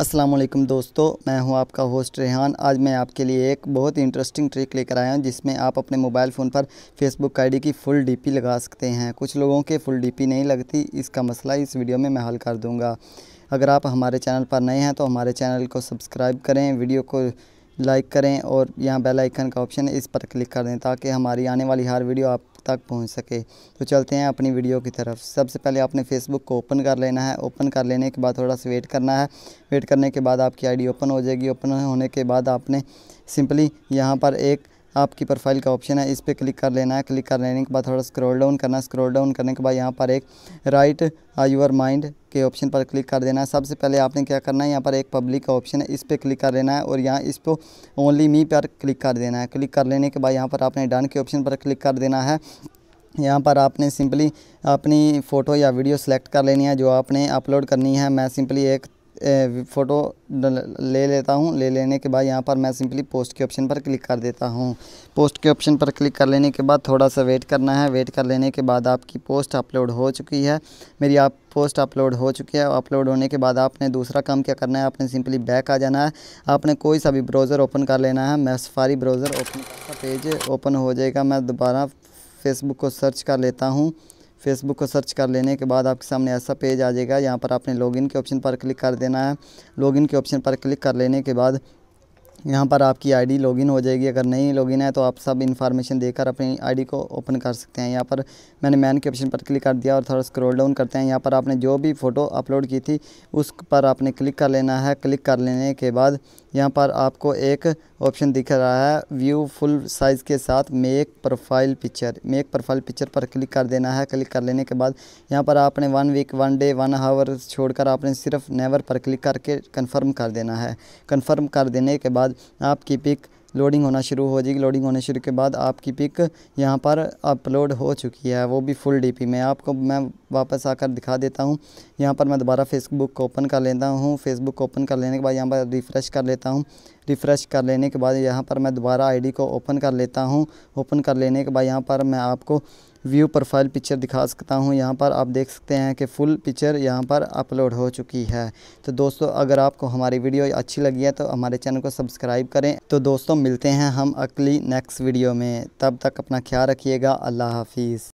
अस्सलाम वालेकुम दोस्तों मैं हूं आपका होस्ट रेहान आज मैं आपके लिए एक बहुत ही इंटरेस्टिंग ट्रिक लेकर आया हूं जिसमें आप अपने मोबाइल फ़ोन पर फेसबुक आईडी की फ़ुल डीपी लगा सकते हैं कुछ लोगों के फ़ुल डीपी नहीं लगती इसका मसला इस वीडियो में मैं हल कर दूँगा अगर आप हमारे चैनल पर नए हैं तो हमारे चैनल को सब्सक्राइब करें वीडियो को लाइक करें और यहाँ बेलाइकन का ऑप्शन है इस पर क्लिक कर दें ताकि हमारी आने वाली हर वीडियो आप तक पहुंच सके तो चलते हैं अपनी वीडियो की तरफ सबसे पहले आपने फेसबुक को ओपन कर लेना है ओपन कर लेने के बाद थोड़ा सा वेट करना है वेट करने के बाद आपकी आईडी ओपन हो जाएगी ओपन होने के बाद आपने सिंपली यहाँ पर एक आपकी प्रोफाइल का ऑप्शन है इस पर क्लिक कर लेना है क्लिक कर लेने के बाद थोड़ा स्क्रॉल डाउन करना है स्क्रॉल डाउन करने के बाद यहाँ पर एक राइट यूअर माइंड के ऑप्शन पर क्लिक कर देना है सबसे पहले आपने क्या करना है यहाँ पर एक पब्लिक का ऑप्शन है इस पर क्लिक कर लेना है और यहाँ इस पर ओनली मी पर क्लिक कर देना है क्लिक कर लेने के बाद यहाँ पर आपने डन के ऑप्शन पर क्लिक कर देना है यहाँ पर आपने सिंपली अपनी फ़ोटो या वीडियो सेलेक्ट कर लेनी है जो आपने अपलोड करनी है मैं सिंपली एक फ़ोटो ले लेता हूँ ले लेने के बाद यहाँ पर मैं सिंपली पोस्ट के ऑप्शन पर क्लिक कर देता हूँ पोस्ट के ऑप्शन पर क्लिक कर लेने के बाद थोड़ा सा वेट करना है वेट कर लेने के बाद आपकी पोस्ट अपलोड हो चुकी है मेरी आप पोस्ट अपलोड हो चुकी है अपलोड होने के बाद आपने दूसरा काम क्या करना है आपने सिंपली बैक आ जाना है आपने कोई सा भी ब्राउज़र ओपन कर लेना है मैं Safari browser open page open हो जाएगा मैं दोबारा फेसबुक को सर्च कर लेता हूँ फेसबुक को सर्च कर लेने के बाद आपके सामने ऐसा पेज आ जाएगा यहाँ पर आपने लॉगिन के ऑप्शन पर क्लिक कर देना है लॉगिन के ऑप्शन पर क्लिक कर लेने के बाद यहाँ पर आपकी आईडी लॉगिन हो जाएगी अगर नहीं लॉगिन है तो आप सब इन्फॉर्मेशन देकर अपनी आईडी को ओपन कर सकते हैं यहाँ पर मैंने मैन के ऑप्शन पर क्लिक कर दिया और थोड़ा स्क्रॉल डाउन करते हैं यहाँ पर आपने जो भी फ़ोटो अपलोड की थी उस पर आपने क्लिक कर लेना है क्लिक कर लेने के बाद यहाँ पर आपको एक ऑप्शन दिख रहा है व्यू फुल साइज़ के साथ make profile picture make profile picture पर क्लिक कर देना है क्लिक कर लेने के बाद यहाँ पर आपने one week one day one hour छोड़कर आपने सिर्फ नेवर पर क्लिक करके कन्फर्म कर देना है कन्फर्म कर देने के बाद बाद आपकी पिक लोडिंग होना शुरू हो जाएगी लोडिंग होने शुरू के बाद आपकी पिक यहाँ पर अपलोड हो चुकी है वो भी फुल डीपी में आपको मैं वापस आकर दिखा देता हूँ यहाँ पर मैं दोबारा फेसबुक को ओपन कर लेता हूँ फेसबुक को ओपन कर लेने के बाद यहाँ पर रिफ़्रेश कर लेता हूँ रिफ़्रेश कर लेने के बाद यहाँ पर मैं दोबारा आईडी को ओपन कर लेता हूँ ओपन कर लेने के बाद यहाँ पर मैं आपको व्यू प्रोफाइल पिक्चर दिखा सकता हूँ यहाँ पर आप देख सकते हैं कि फुल पिक्चर यहाँ पर अपलोड हो चुकी है तो दोस्तों अगर आपको हमारी वीडियो अच्छी लगी है तो हमारे चैनल को सब्सक्राइब करें तो दोस्तों मिलते हैं हम अगली नेक्स्ट वीडियो में तब तक अपना ख्याल रखिएगा अल्लाह हाफिज़